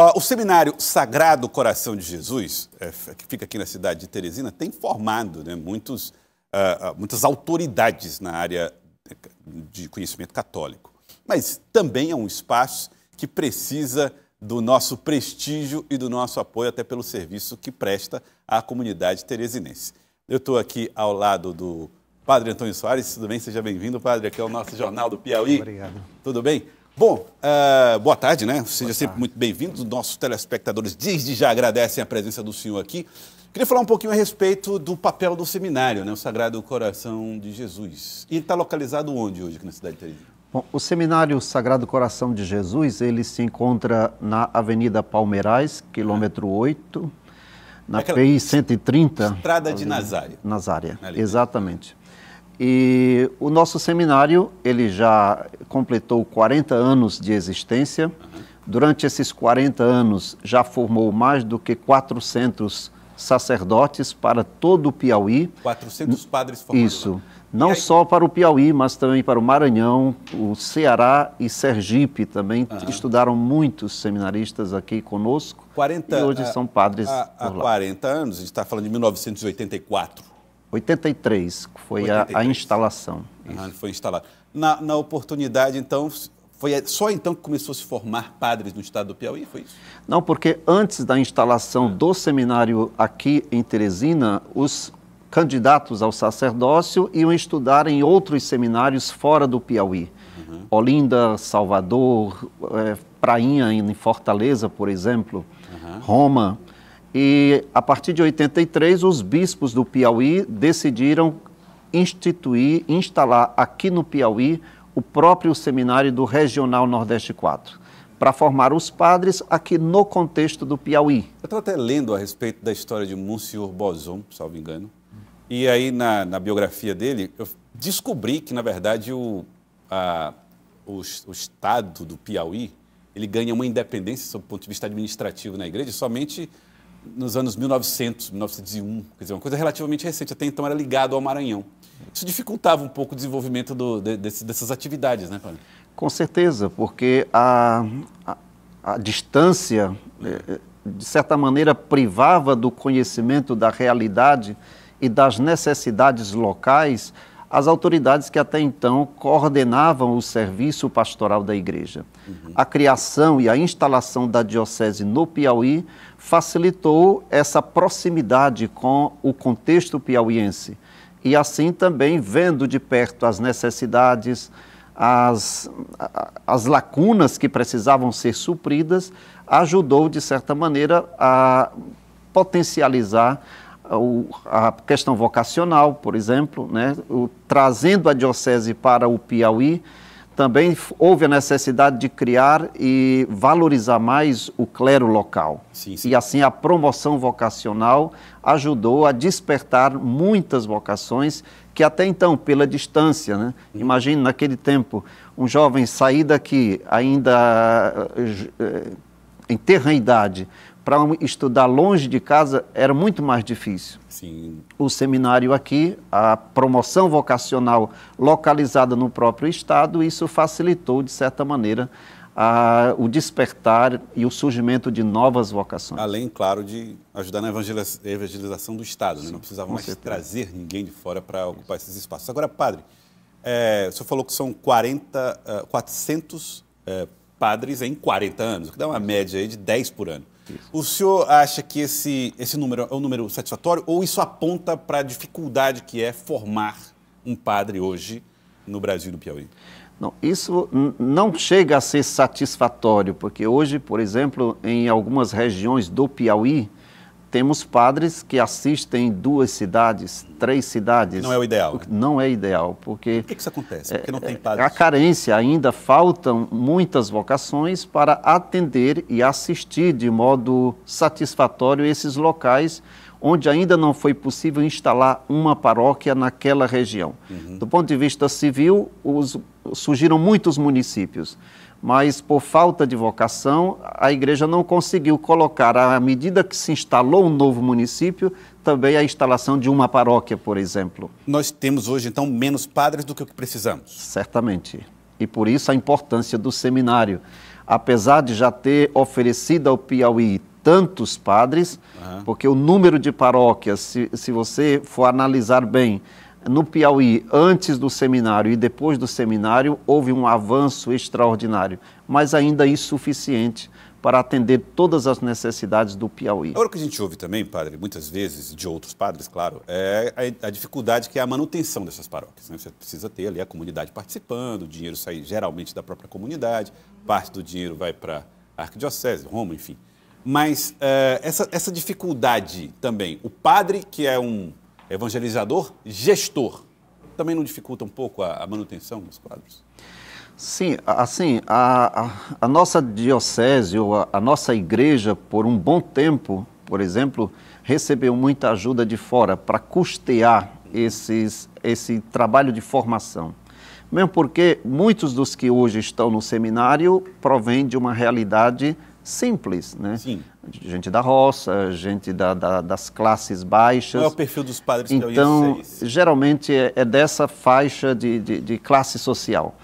Uh, o seminário Sagrado Coração de Jesus, é, que fica aqui na cidade de Teresina, tem formado né, muitos, uh, muitas autoridades na área é, de conhecimento católico. Mas também é um espaço que precisa do nosso prestígio e do nosso apoio, até pelo serviço que presta à comunidade teresinense. Eu estou aqui ao lado do Padre Antônio Soares. Tudo bem? Seja bem-vindo, Padre, aqui é o nosso Jornal do Piauí. Obrigado. Tudo bem? Bom, uh, boa tarde, né? Seja boa sempre tarde. muito bem-vindo. Nossos telespectadores desde já agradecem a presença do senhor aqui. Queria falar um pouquinho a respeito do papel do seminário, né? O Sagrado Coração de Jesus. E ele está localizado onde hoje aqui na cidade de Teresina? Bom, o Seminário Sagrado Coração de Jesus, ele se encontra na Avenida Palmeirais, quilômetro 8, ah. na Aquela PI 130. Estrada de Nazária. Nazária. exatamente. E o nosso seminário, ele já completou 40 anos de existência. Durante esses 40 anos, já formou mais do que 400 sacerdotes para todo o Piauí. 400 padres formados. Isso. Né? Não só para o Piauí, mas também para o Maranhão, o Ceará e Sergipe também uhum. estudaram muitos seminaristas aqui conosco. 40, e hoje a, são padres. Há 40 anos, a gente está falando de 1984. 83, que foi 83. A, a, instalação. foi instalado. Na, na oportunidade, então, foi é, só então que começou a se formar padres no estado do Piauí, foi isso? Não, porque antes da instalação ah. do seminário aqui em Teresina, os candidatos ao sacerdócio iam estudar em outros seminários fora do Piauí. Uhum. Olinda, Salvador, é, Prainha em Fortaleza, por exemplo, uhum. Roma. E a partir de 83, os bispos do Piauí decidiram instituir, instalar aqui no Piauí o próprio seminário do Regional Nordeste 4, para formar os padres aqui no contexto do Piauí. Eu estava até lendo a respeito da história de Monsenhor Boson, salvo engano, e aí na, na biografia dele eu descobri que, na verdade, o, a, o, o estado do Piauí ele ganha uma independência, sob o ponto de vista administrativo na igreja, somente nos anos 1900, 1901, quer dizer, uma coisa relativamente recente, até então era ligado ao Maranhão. Isso dificultava um pouco o desenvolvimento do, de, desse, dessas atividades, né, Paulo? Com certeza, porque a, a, a distância, é, é, de certa maneira, privava do conhecimento da realidade e das necessidades locais as autoridades que até então coordenavam o serviço pastoral da igreja. Uhum. A criação e a instalação da diocese no Piauí facilitou essa proximidade com o contexto piauiense e assim também vendo de perto as necessidades, as, as lacunas que precisavam ser supridas, ajudou de certa maneira a potencializar a questão vocacional, por exemplo, né? o, trazendo a diocese para o Piauí, também houve a necessidade de criar e valorizar mais o clero local. Sim, sim. E assim a promoção vocacional ajudou a despertar muitas vocações que até então, pela distância, né? Uhum. imagine naquele tempo, um jovem sair daqui ainda eh, eh, em tenra idade, para estudar longe de casa era muito mais difícil. Sim. O seminário aqui, a promoção vocacional localizada no próprio estado, isso facilitou de certa maneira a, o despertar e o surgimento de novas vocações. Além, claro, de ajudar na evangelização do estado, né? não precisava mais certeza. trazer ninguém de fora para ocupar esses espaços. Agora, padre, é, o senhor falou que são 40, 400 é, padres em 40 anos, o que dá uma média aí de 10 por ano. Isso. O senhor acha que esse, esse número é um número satisfatório ou isso aponta para a dificuldade que é formar um padre hoje no Brasil e no Piauí? Não, isso não chega a ser satisfatório, porque hoje, por exemplo, em algumas regiões do Piauí, temos padres que assistem duas cidades, três cidades. Não é o ideal. Né? Não é ideal, porque... Por que, que isso acontece? Porque não tem é, padres? A carência, ainda faltam muitas vocações para atender e assistir de modo satisfatório esses locais onde ainda não foi possível instalar uma paróquia naquela região. Uhum. Do ponto de vista civil, os, surgiram muitos municípios mas por falta de vocação, a igreja não conseguiu colocar, à medida que se instalou um novo município, também a instalação de uma paróquia, por exemplo. Nós temos hoje, então, menos padres do que o que precisamos. Certamente. E por isso a importância do seminário. Apesar de já ter oferecido ao Piauí tantos padres, uhum. porque o número de paróquias, se, se você for analisar bem, no Piauí, antes do seminário e depois do seminário, houve um avanço extraordinário, mas ainda insuficiente para atender todas as necessidades do Piauí. Agora, o que a gente ouve também, padre, muitas vezes, de outros padres, claro, é a, a dificuldade que é a manutenção dessas paróquias. Né? Você precisa ter ali a comunidade participando, o dinheiro sai geralmente da própria comunidade, parte do dinheiro vai para a arquidiocese, Roma, enfim. Mas uh, essa, essa dificuldade também, o padre que é um evangelizador, gestor. Também não dificulta um pouco a, a manutenção dos quadros? Sim, assim, a, a, nossa diocese ou a, a nossa igreja, por um bom tempo, por exemplo, recebeu muita ajuda de fora para custear esses, esse trabalho de formação. Mesmo porque muitos dos que hoje estão no seminário provêm de uma realidade simples. Né? Sim gente da roça, gente da, da, das classes baixas. Qual é o perfil dos padres então, que Então, geralmente é, é, dessa faixa de, de, de classe social.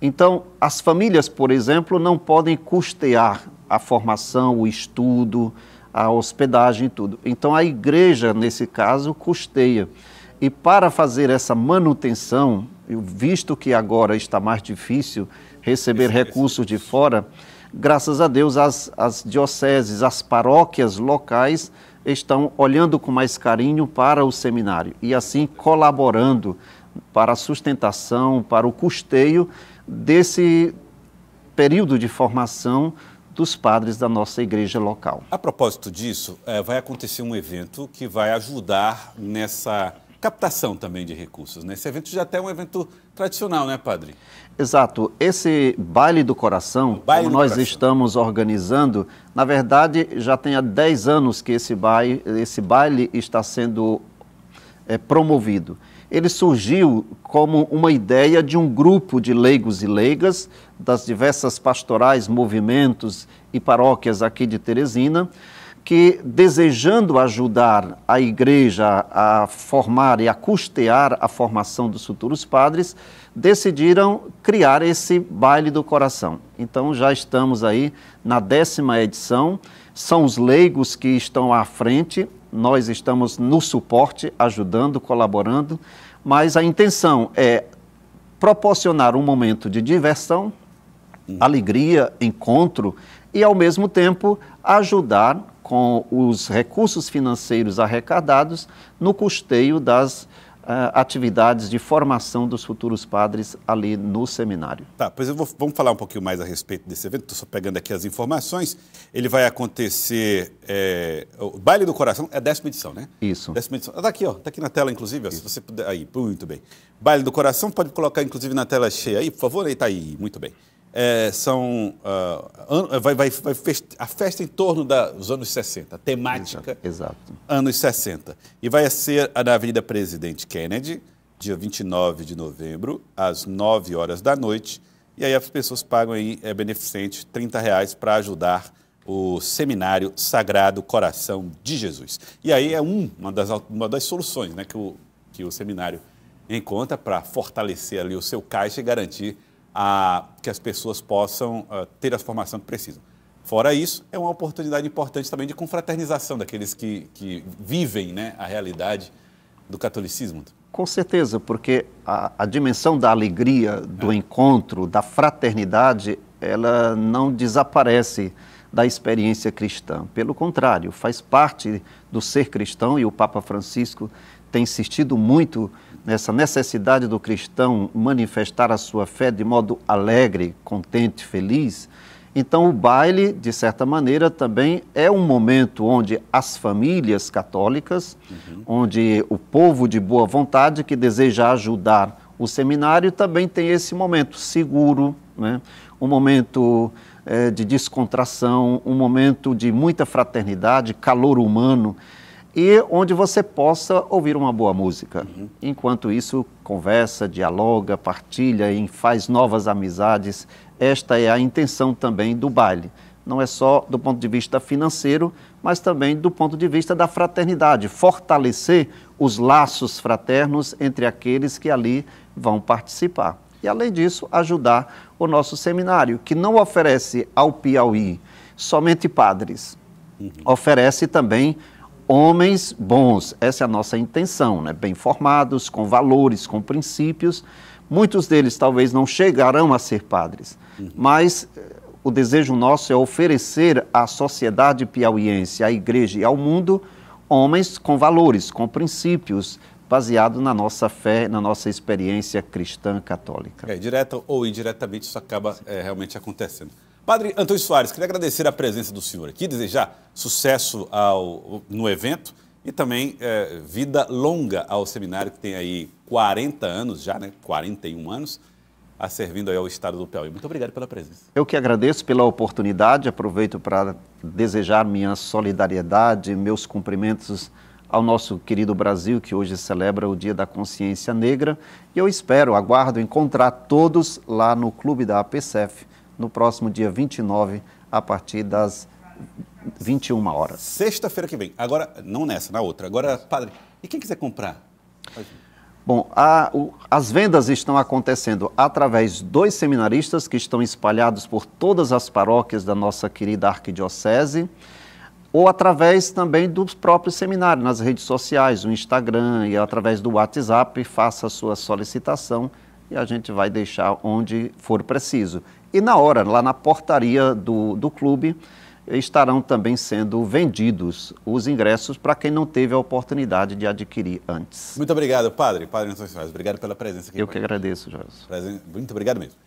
Então, as famílias, por exemplo, não podem custear a formação, o estudo, a hospedagem e tudo. Então, a igreja, nesse caso, custeia. E para fazer essa manutenção, visto que agora está mais difícil receber recursos de fora, graças a Deus, as, as dioceses, as paróquias locais estão olhando com mais carinho para o seminário e assim colaborando para a sustentação, para o custeio desse período de formação dos padres da nossa igreja local. A propósito disso, eh, vai acontecer um evento que vai ajudar nessa captação também de recursos. Né? Esse evento já é até é um evento tradicional, né, Padre? Exato. Esse Baile do Coração, baile como do nós coração. estamos organizando, na verdade já tem há 10 anos que esse baile, esse baile está sendo é, promovido. Ele surgiu como uma ideia de um grupo de leigos e leigas das diversas pastorais, movimentos e paróquias aqui de Teresina, que, desejando ajudar a igreja a formar e a custear a formação dos futuros padres, decidiram criar esse baile do coração. Então já estamos aí na décima edição, são os leigos que estão à frente, nós estamos no suporte, ajudando, colaborando, mas a intenção é proporcionar um momento de diversão, alegria, encontro e, ao mesmo tempo, ajudar com os recursos financeiros arrecadados no custeio das eh, atividades de formação dos futuros padres ali no seminário. Tá, pois vou, vamos falar um pouquinho mais a respeito desse evento, estou só pegando aqui as informações. Ele vai acontecer. É, o Baile do Coração é a décima edição, né? Isso. Décima edição. Está aqui, ó, está aqui na tela, inclusive, ó, se você puder. Aí, muito bem. Baile do Coração, pode colocar, inclusive, na tela cheia aí, por favor, aí está aí, muito bem é, são. Uh, vai, vai, vai fest... a festa em torno dos anos 60, temática. Exato, exato, Anos 60. E vai ser na Avenida Presidente Kennedy, dia 29 de novembro, às 9 horas da noite. E aí as pessoas pagam aí, é beneficente, 30 reais para ajudar o Seminário Sagrado Coração de Jesus. E aí é um, uma, das, uma das soluções né, que, o, que o seminário encontra para fortalecer ali o seu caixa e garantir a, que as pessoas possam ah, ter a formação que precisam. Fora isso, é uma oportunidade importante também de confraternização daqueles que, que vivem né, a realidade do catolicismo. Com certeza, porque a, a dimensão da alegria, do é. encontro, da fraternidade, ela não desaparece da experiência cristã. Pelo contrário, faz parte do ser cristão e o Papa Francisco tem insistido muito essa necessidade do cristão manifestar a sua fé de modo alegre, contente, feliz, então o baile, de certa maneira, também é um momento onde as famílias católicas, uhum. onde o povo de boa vontade que deseja ajudar o seminário também tem esse momento seguro, né? um momento é, de descontração, um momento de muita fraternidade, calor humano e onde você possa ouvir uma boa música. Uhum. Enquanto isso, conversa, dialoga, partilha e faz novas amizades. Esta é a intenção também do baile. Não é só do ponto de vista financeiro, mas também do ponto de vista da fraternidade, fortalecer os laços fraternos entre aqueles que ali vão participar. E, além disso, ajudar o nosso seminário, que não oferece ao Piauí somente padres, uhum. oferece também homens bons. Essa é a nossa intenção, né? bem formados, com valores, com princípios. Muitos deles talvez não chegarão a ser padres, uhum. mas eh, o desejo nosso é oferecer à sociedade piauiense, à igreja e ao mundo homens com valores, com princípios, baseado na nossa fé, na nossa experiência cristã católica. É, direta ou indiretamente, isso acaba é, realmente acontecendo. Padre Antônio Soares, queria agradecer a presença do senhor aqui, desejar sucesso ao, no evento e também é, vida longa ao seminário que tem aí 40 anos já, né? 41 anos, a servindo aí ao estado do Piauí. Muito obrigado pela presença. Eu que agradeço pela oportunidade, aproveito para desejar minha solidariedade, meus cumprimentos ao nosso querido Brasil, que hoje celebra o Dia da Consciência Negra. E eu espero, aguardo encontrar todos lá no Clube da APCF no próximo dia 29, a partir das 21 horas. Sexta-feira que vem. Agora, não nessa, na outra. Agora, padre, e quem quiser comprar? Bom, a, o, as vendas estão acontecendo através dos seminaristas que estão espalhados por todas as paróquias da nossa querida arquidiocese, ou através também do próprio seminário, nas redes sociais, no Instagram e através do WhatsApp, faça a sua solicitação e a gente vai deixar onde for preciso. E na hora, lá na portaria do, do clube, estarão também sendo vendidos os ingressos para quem não teve a oportunidade de adquirir antes. Muito obrigado, padre. Padre Antônio Soares, obrigado pela presença aqui. Eu que agradeço, Jorge. Muito obrigado mesmo.